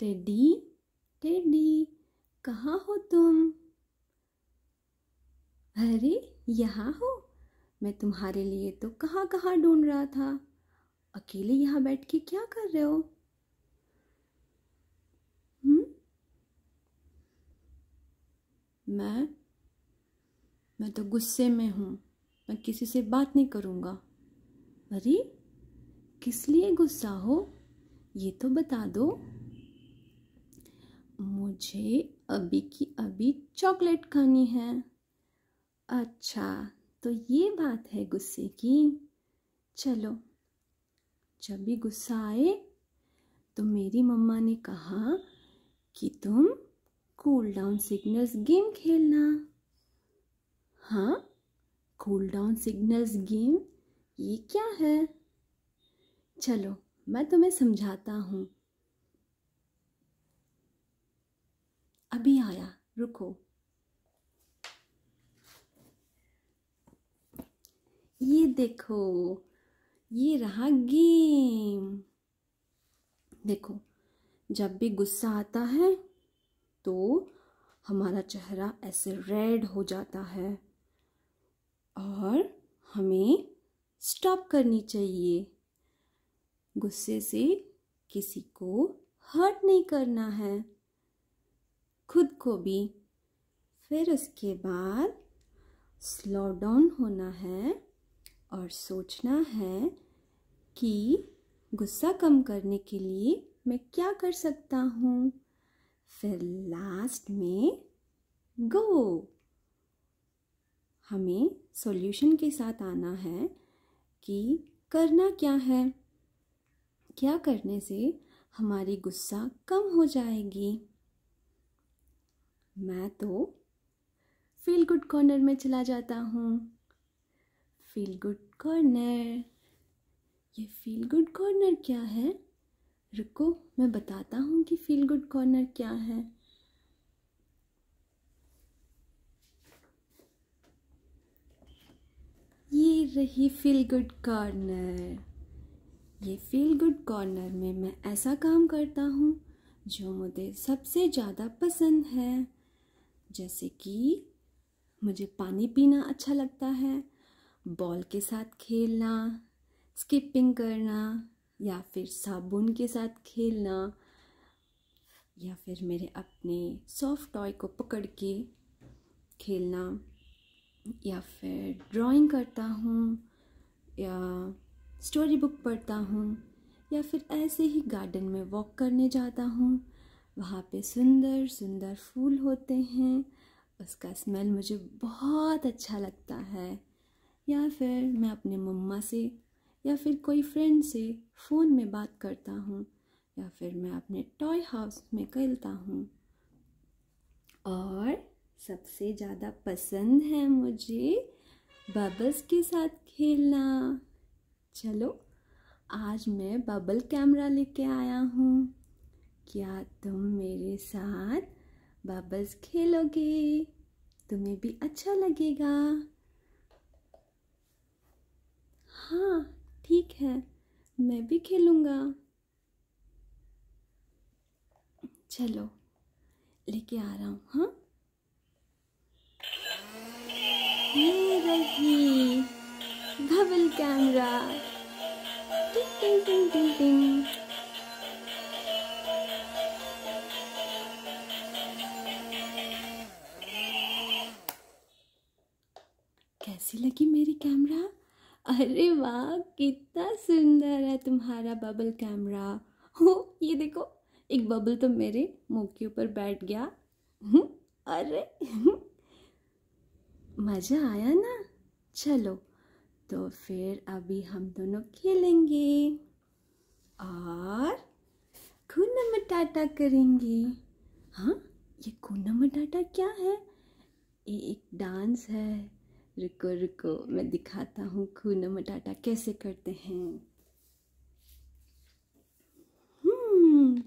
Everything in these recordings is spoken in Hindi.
टेडी टेडी कहाँ हो तुम अरे यहाँ हो मैं तुम्हारे लिए तो कहाँ कहाँ ढूंढ रहा था अकेले यहाँ बैठ के क्या कर रहे हो हुँ? हम्म? मैं मैं तो गुस्से में हूँ मैं किसी से बात नहीं करूँगा अरे किस लिए गुस्सा हो ये तो बता दो मुझे अभी की अभी चॉकलेट खानी है अच्छा तो ये बात है गुस्से की चलो जब भी गुस्सा आए तो मेरी मम्मा ने कहा कि तुम कूल डाउन सिग्नल्स गेम खेलना हाँ कूल डाउन सिग्नल्स गेम ये क्या है चलो मैं तुम्हें समझाता हूँ अभी आया रुको ये देखो ये रहा गेम देखो जब भी गुस्सा आता है तो हमारा चेहरा ऐसे रेड हो जाता है और हमें स्टॉप करनी चाहिए गुस्से से किसी को हर्ट नहीं करना है खुद को भी फिर उसके बाद स्लो डाउन होना है और सोचना है कि गुस्सा कम करने के लिए मैं क्या कर सकता हूँ फिर लास्ट में गो हमें सॉल्यूशन के साथ आना है कि करना क्या है क्या करने से हमारी गुस्सा कम हो जाएगी मैं तो फील गुड कॉर्नर में चला जाता हूँ फील गुड कॉर्नर ये फील गुड कॉर्नर क्या है रुको मैं बताता हूँ कि फील गुड कॉर्नर क्या है ये रही फील गुड कॉर्नर ये फील गुड कॉर्नर में मैं ऐसा काम करता हूँ जो मुझे सबसे ज़्यादा पसंद है जैसे कि मुझे पानी पीना अच्छा लगता है बॉल के साथ खेलना स्किपिंग करना या फिर साबुन के साथ खेलना या फिर मेरे अपने सॉफ्ट टॉय को पकड़ के खेलना या फिर ड्राइंग करता हूँ या स्टोरी बुक पढ़ता हूँ या फिर ऐसे ही गार्डन में वॉक करने जाता हूँ वहाँ पे सुंदर सुंदर फूल होते हैं उसका स्मेल मुझे बहुत अच्छा लगता है या फिर मैं अपने मम्मा से या फिर कोई फ्रेंड से फ़ोन में बात करता हूँ या फिर मैं अपने टॉय हाउस में खेलता हूँ और सबसे ज़्यादा पसंद है मुझे बबल्स के साथ खेलना चलो आज मैं बबल कैमरा लेके आया हूँ क्या तुम मेरे साथ बबल्स खेलोगे तुम्हें भी अच्छा लगेगा हाँ ठीक है मैं भी खेलूँगा चलो लेके आ रहा हूँ हाँ ये रही बबल कैमरा टिंग टिंग टिंग टिंग टिंग कैमरा अरे वाह कितना सुंदर है तुम्हारा बबल कैमरा हो ये देखो एक बबल तो मेरे मुंह के ऊपर बैठ गया अरे मज़ा आया ना चलो तो फिर अभी हम दोनों खेलेंगे और खून मटाटा करेंगे हाँ ये खून मटाटा क्या है ये एक डांस है रुको रुको मैं दिखाता हूँ खून मटाटा कैसे करते हैं हम्म,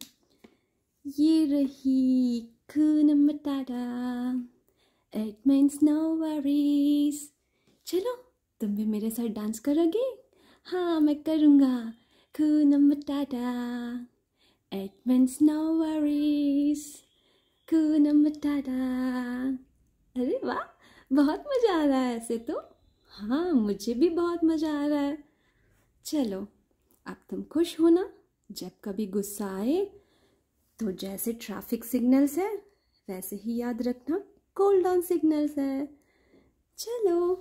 ये रही खून मटाटा इट मीन्स नो वरीज चलो तुम भी मेरे साथ डांस करोगे हाँ मैं करूँगा खून मटाटा इट मीन्स नो वरीज खून मटाटा अरे वाह बहुत मज़ा आ रहा है ऐसे तो हाँ मुझे भी बहुत मज़ा आ रहा है चलो अब तुम खुश हो ना जब कभी गुस्सा आए तो जैसे ट्रैफिक सिग्नल्स है वैसे ही याद रखना कोल डाउन सिग्नल्स है चलो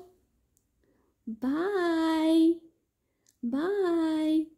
बाय बाय